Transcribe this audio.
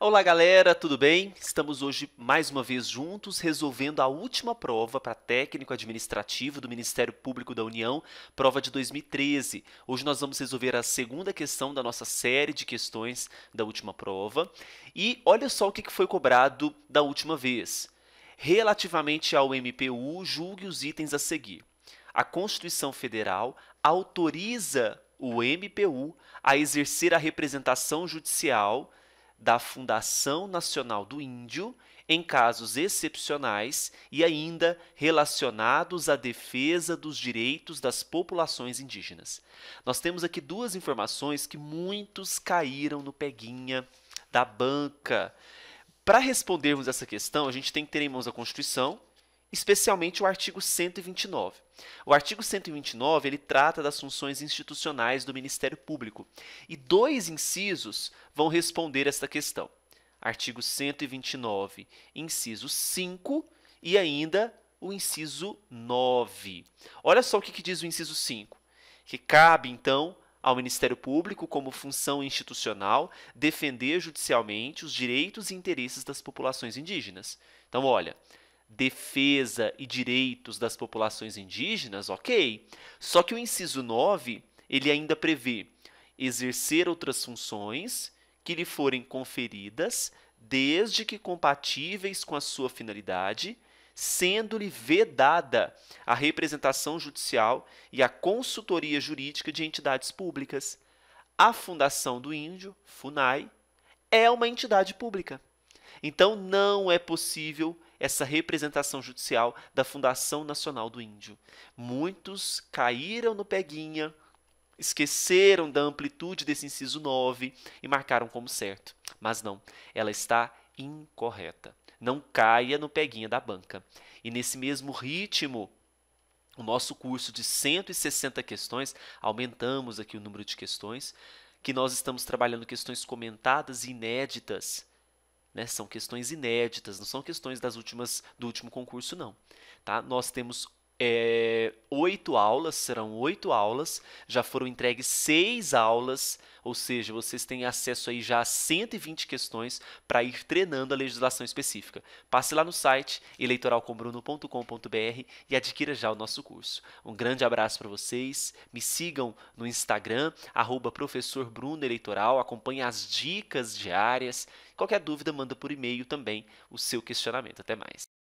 Olá, galera, tudo bem? Estamos hoje mais uma vez juntos resolvendo a última prova para técnico administrativo do Ministério Público da União, prova de 2013. Hoje nós vamos resolver a segunda questão da nossa série de questões da última prova. E olha só o que foi cobrado da última vez. Relativamente ao MPU, julgue os itens a seguir. A Constituição Federal autoriza o MPU a exercer a representação judicial da Fundação Nacional do Índio em casos excepcionais e ainda relacionados à defesa dos direitos das populações indígenas. Nós temos aqui duas informações que muitos caíram no peguinha da banca. Para respondermos essa questão, a gente tem que ter em mãos a Constituição, especialmente o artigo 129. O artigo 129 ele trata das funções institucionais do Ministério Público e dois incisos vão responder esta questão. Artigo 129, inciso 5 e ainda o inciso 9. Olha só o que, que diz o inciso 5, que cabe então ao Ministério Público, como função institucional, defender judicialmente os direitos e interesses das populações indígenas. Então, olha, defesa e direitos das populações indígenas, ok. Só que o inciso 9, ele ainda prevê exercer outras funções que lhe forem conferidas, desde que compatíveis com a sua finalidade, sendo-lhe vedada a representação judicial e a consultoria jurídica de entidades públicas. A Fundação do Índio, FUNAI, é uma entidade pública. Então, não é possível essa representação judicial da Fundação Nacional do Índio. Muitos caíram no Peguinha, esqueceram da amplitude desse inciso 9 e marcaram como certo. Mas não, ela está incorreta. Não caia no peguinha da banca. E nesse mesmo ritmo, o nosso curso de 160 questões, aumentamos aqui o número de questões, que nós estamos trabalhando questões comentadas e inéditas né? São questões inéditas, não são questões das últimas do último concurso não, tá? Nós temos é, oito aulas, serão oito aulas, já foram entregues seis aulas, ou seja, vocês têm acesso aí já a 120 questões para ir treinando a legislação específica. Passe lá no site eleitoralcombruno.com.br e adquira já o nosso curso. Um grande abraço para vocês, me sigam no Instagram, arroba acompanhe as dicas diárias, qualquer dúvida manda por e-mail também o seu questionamento. Até mais.